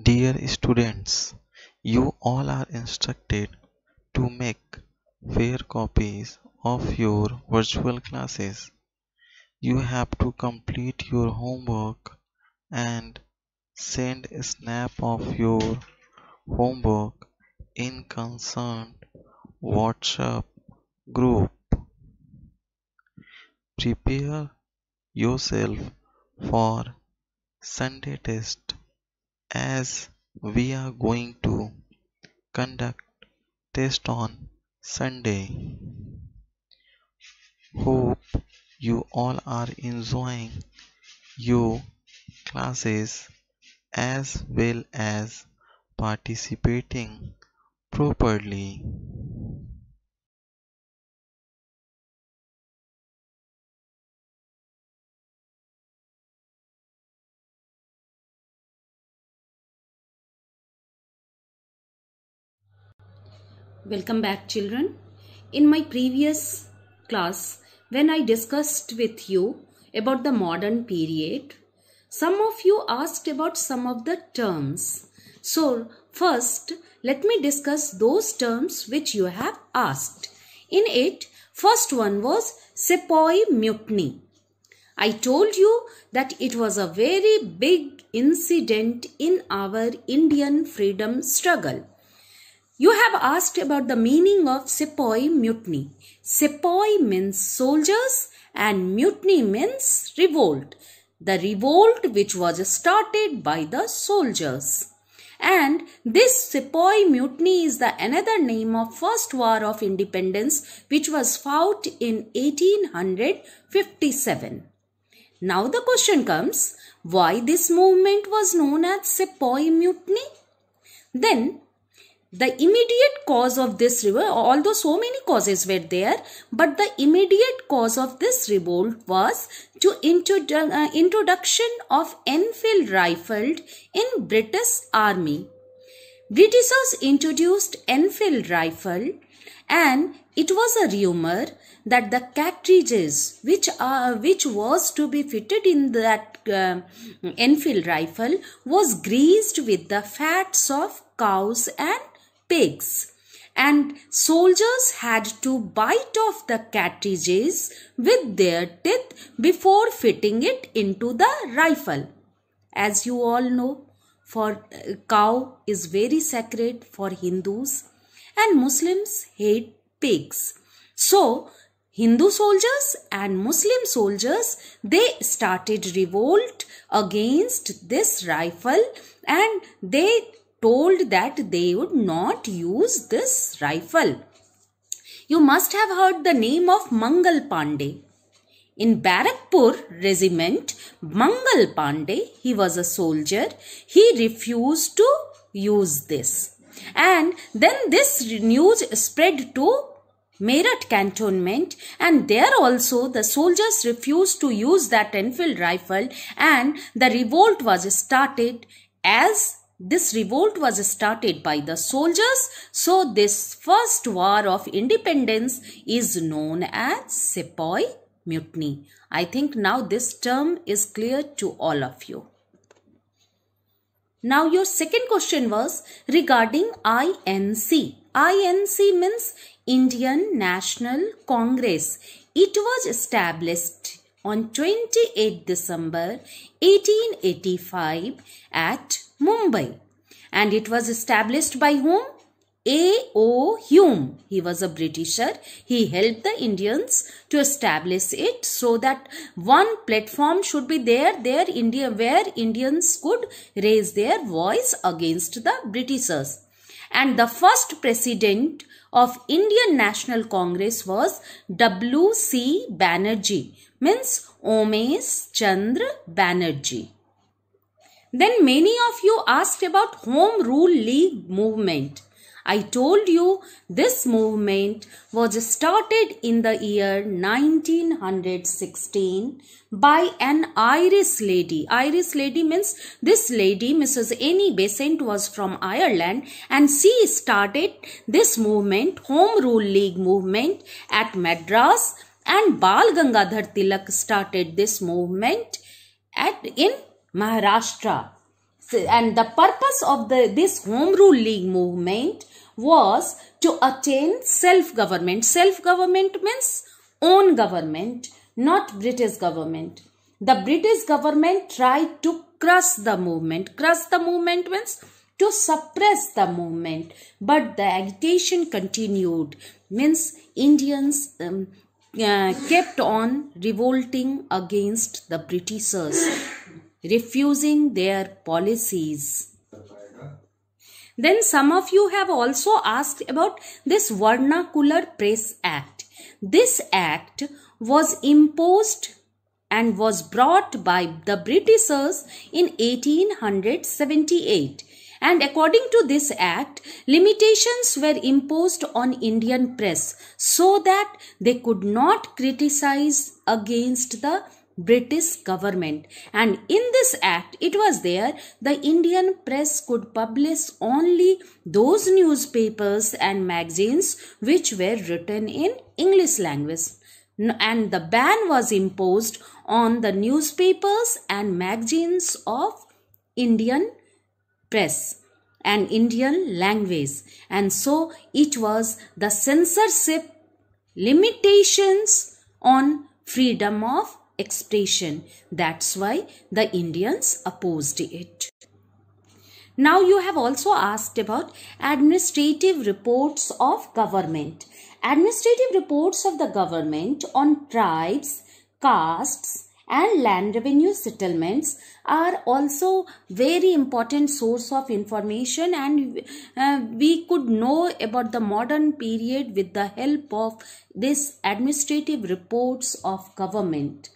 Dear students, you all are instructed to make fair copies of your virtual classes. You have to complete your homework and send a snap of your homework in concerned WhatsApp group. Prepare yourself for Sunday test as we are going to conduct test on Sunday. Hope you all are enjoying your classes as well as participating properly. Welcome back children. In my previous class, when I discussed with you about the modern period, some of you asked about some of the terms. So, first, let me discuss those terms which you have asked. In it, first one was Sepoy Mutiny. I told you that it was a very big incident in our Indian freedom struggle. You have asked about the meaning of sepoy mutiny. Sepoy means soldiers and mutiny means revolt. The revolt which was started by the soldiers. And this sepoy mutiny is the another name of first war of independence which was fought in 1857. Now the question comes, why this movement was known as sepoy mutiny? Then the immediate cause of this revolt although so many causes were there but the immediate cause of this revolt was to introdu- uh, introduction of enfield rifle in british army britishers introduced enfield rifle and it was a rumor that the cartridges which are uh, which was to be fitted in that uh, enfield rifle was greased with the fats of cows and pigs. And soldiers had to bite off the cartridges with their teeth before fitting it into the rifle. As you all know, for uh, cow is very sacred for Hindus and Muslims hate pigs. So, Hindu soldiers and Muslim soldiers they started revolt against this rifle and they told that they would not use this rifle. You must have heard the name of Mangal Pandey. In Barakpur regiment, Mangal Pandey, he was a soldier, he refused to use this. And then this news spread to Meerut cantonment and there also the soldiers refused to use that Enfield rifle and the revolt was started as this revolt was started by the soldiers, so this first war of independence is known as Sepoy Mutiny. I think now this term is clear to all of you. Now your second question was regarding INC. INC means Indian National Congress. It was established on 28 December 1885 at Mumbai. And it was established by whom? A.O. Hume. He was a Britisher. He helped the Indians to establish it so that one platform should be there, there India, where Indians could raise their voice against the Britishers. And the first president of Indian National Congress was W.C. Banerjee, means Omes Chandra Banerjee. Then many of you asked about Home Rule League movement. I told you this movement was started in the year 1916 by an Irish lady. Irish lady means this lady, Mrs. Annie Besant was from Ireland and she started this movement, Home Rule League movement at Madras and Bal Gangadhar Tilak started this movement at in Maharashtra. And the purpose of the, this Home Rule League movement was to attain self-government. Self-government means own government, not British government. The British government tried to crush the movement. Crush the movement means to suppress the movement. But the agitation continued. Means Indians um, uh, kept on revolting against the Britishers refusing their policies. Then some of you have also asked about this Vernacular Press Act. This act was imposed and was brought by the Britishers in 1878. And according to this act, limitations were imposed on Indian press so that they could not criticize against the British government. And in this act, it was there the Indian press could publish only those newspapers and magazines which were written in English language. And the ban was imposed on the newspapers and magazines of Indian press and Indian language. And so it was the censorship limitations on freedom of expression. That's why the Indians opposed it. Now you have also asked about administrative reports of government. Administrative reports of the government on tribes, castes, and land revenue settlements are also very important source of information and uh, we could know about the modern period with the help of this administrative reports of government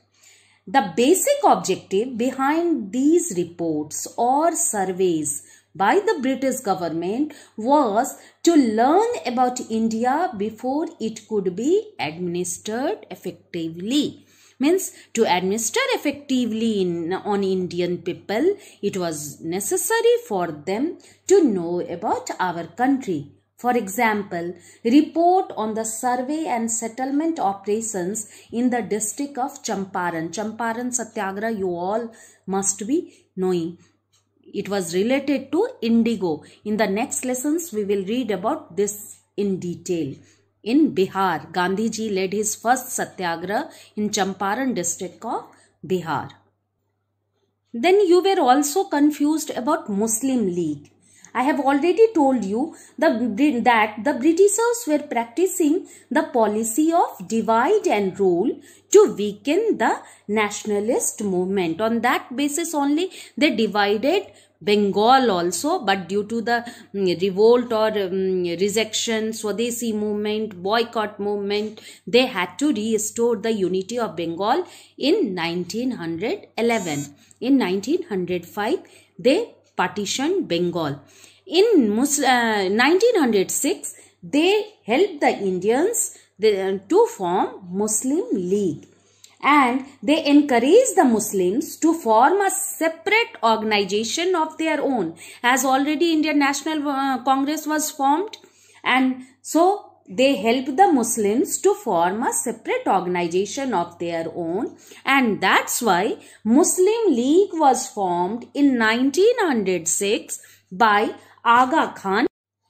the basic objective behind these reports or surveys by the British government was to learn about India before it could be administered effectively. Means to administer effectively in, on Indian people, it was necessary for them to know about our country. For example, report on the survey and settlement operations in the district of Champaran. Champaran Satyagra, you all must be knowing. It was related to indigo. In the next lessons we will read about this in detail. In Bihar, Gandhi ji led his first Satyagraha in Champaran district of Bihar. Then you were also confused about Muslim League. I have already told you the, that the Britishers were practicing the policy of divide and rule to weaken the nationalist movement. On that basis only they divided Bengal also, but due to the mm, revolt or um, rejection, Swadeshi movement, boycott movement, they had to restore the unity of Bengal in 1911. In 1905, they partitioned Bengal. In Mus uh, 1906, they helped the Indians uh, to form Muslim League and they encourage the Muslims to form a separate organization of their own as already Indian National uh, Congress was formed and so they helped the Muslims to form a separate organization of their own and that's why Muslim League was formed in 1906 by Aga Khan.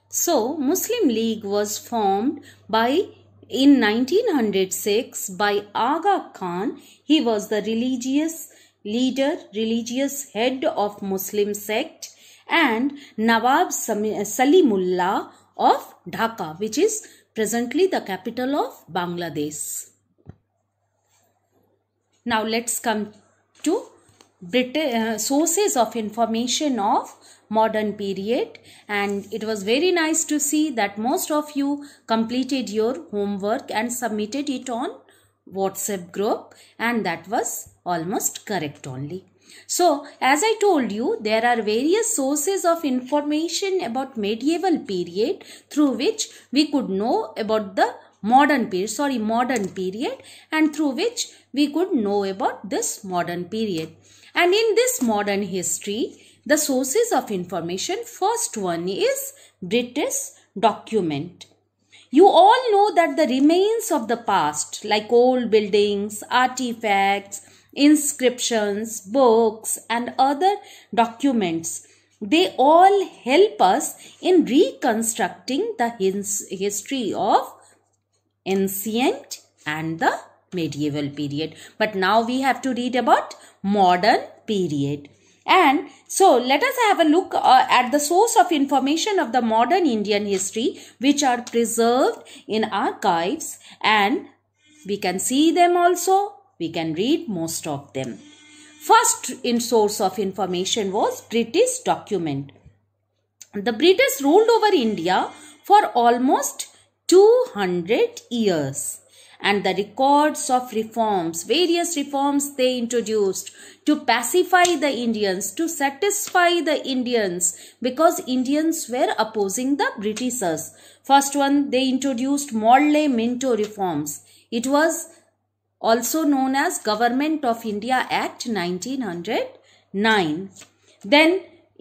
So Muslim League was formed by in 1906 by Aga Khan. He was the religious leader, religious head of Muslim sect and Nawab Salimullah of Dhaka which is presently the capital of Bangladesh. Now let's come to Brit uh, sources of information of modern period and it was very nice to see that most of you completed your homework and submitted it on WhatsApp group and that was almost correct only. So, as I told you, there are various sources of information about medieval period through which we could know about the modern period, sorry, modern period and through which we could know about this modern period. And in this modern history, the sources of information, first one is British document. You all know that the remains of the past like old buildings, artifacts, inscriptions, books, and other documents. They all help us in reconstructing the history of ancient and the medieval period. But now we have to read about modern period. And so let us have a look uh, at the source of information of the modern Indian history which are preserved in archives and we can see them also we can read most of them. First in source of information was British document. The British ruled over India for almost 200 years and the records of reforms, various reforms they introduced to pacify the Indians, to satisfy the Indians because Indians were opposing the Britishers. First one, they introduced Morley-Minto reforms. It was also known as Government of India Act 1909. Then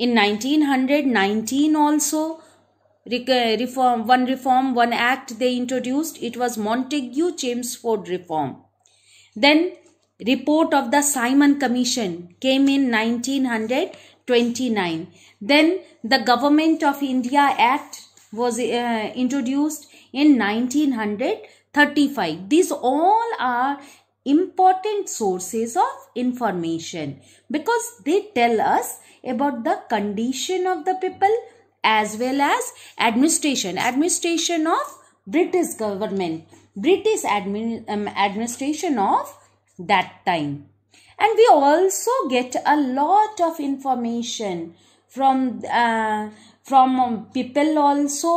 in 1919 also uh, reform, one reform, one act they introduced. It was Montague Ford reform. Then report of the Simon Commission came in 1929. Then the Government of India Act was uh, introduced in 1900. 35 these all are important sources of information because they tell us about the condition of the people as well as administration administration of british government british admin, um, administration of that time and we also get a lot of information from uh, from people also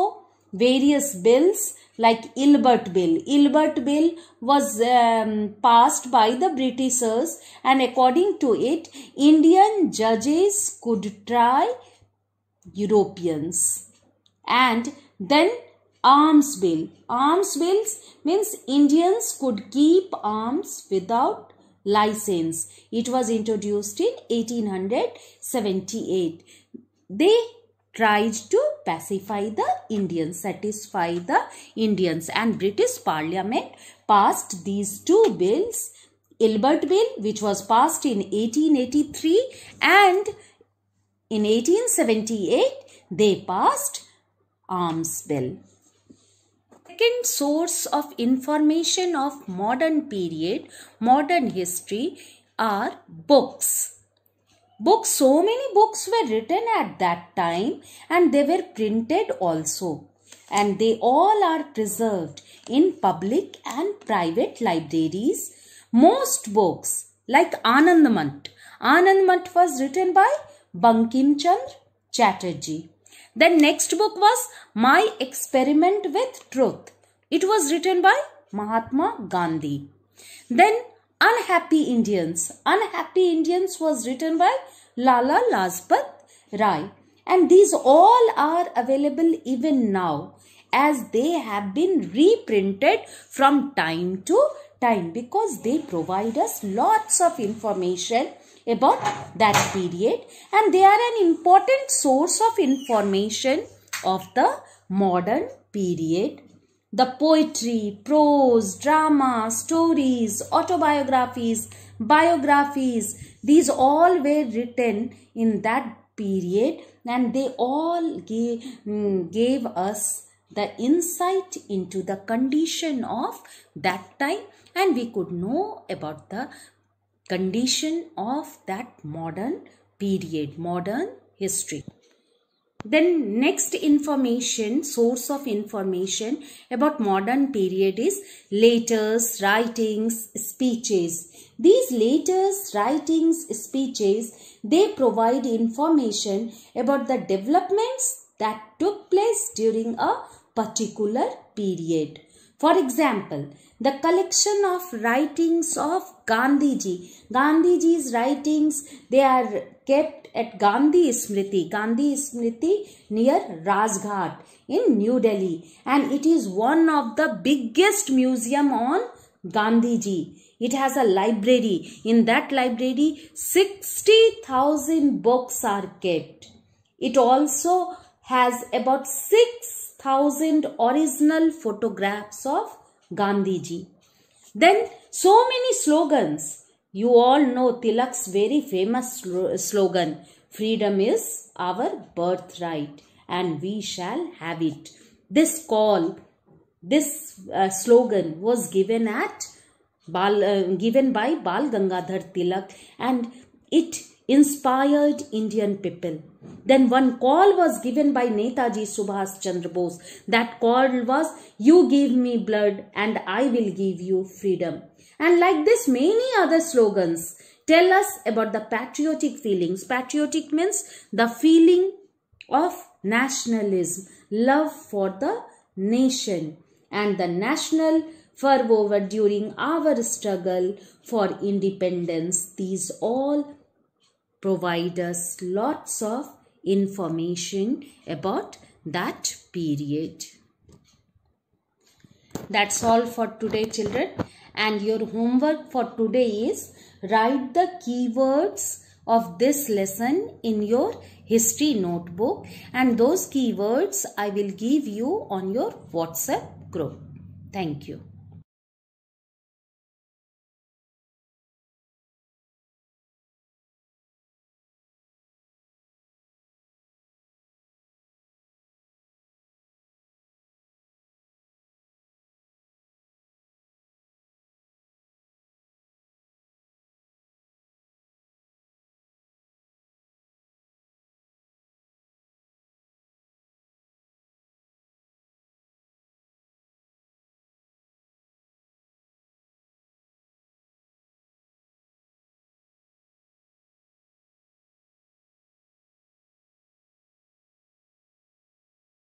various bills like Ilbert Bill. Ilbert Bill was um, passed by the Britishers and according to it, Indian judges could try Europeans. And then arms bill. Arms bills means Indians could keep arms without license. It was introduced in 1878. They tried to pacify the Indians, satisfy the Indians and British Parliament passed these two bills, Ilbert Bill which was passed in 1883 and in 1878 they passed Arms Bill. Second source of information of modern period, modern history are books Books, so many books were written at that time and they were printed also. And they all are preserved in public and private libraries. Most books like Anandamant. Anandamant was written by Bankim chand Chatterjee. the next book was My Experiment with Truth. It was written by Mahatma Gandhi. Then Unhappy Indians. Unhappy Indians was written by Lala Lajpat Rai. And these all are available even now as they have been reprinted from time to time because they provide us lots of information about that period and they are an important source of information of the modern period the poetry, prose, drama, stories, autobiographies, biographies, these all were written in that period and they all gave, mm, gave us the insight into the condition of that time and we could know about the condition of that modern period, modern history. Then next information, source of information about modern period is letters, writings, speeches. These letters, writings, speeches, they provide information about the developments that took place during a particular period. For example, the collection of writings of Gandhiji. Gandhiji's writings, they are kept at Gandhi Smriti, Gandhi Smriti near Rajghat in New Delhi. And it is one of the biggest museum on Gandhiji. It has a library. In that library, 60,000 books are kept. It also has about 6,000 original photographs of Gandhiji. Then so many slogans. You all know Tilak's very famous slogan, freedom is our birthright and we shall have it. This call, this uh, slogan was given at Bal, uh, given by Bal Gangadhar Tilak and it inspired Indian people. Then one call was given by Netaji Subhas Chandra Bose. That call was, you give me blood and I will give you freedom. And like this, many other slogans tell us about the patriotic feelings. Patriotic means the feeling of nationalism, love for the nation and the national fervor during our struggle for independence. These all provide us lots of information about that period. That's all for today children and your homework for today is write the keywords of this lesson in your history notebook and those keywords I will give you on your WhatsApp group. Thank you.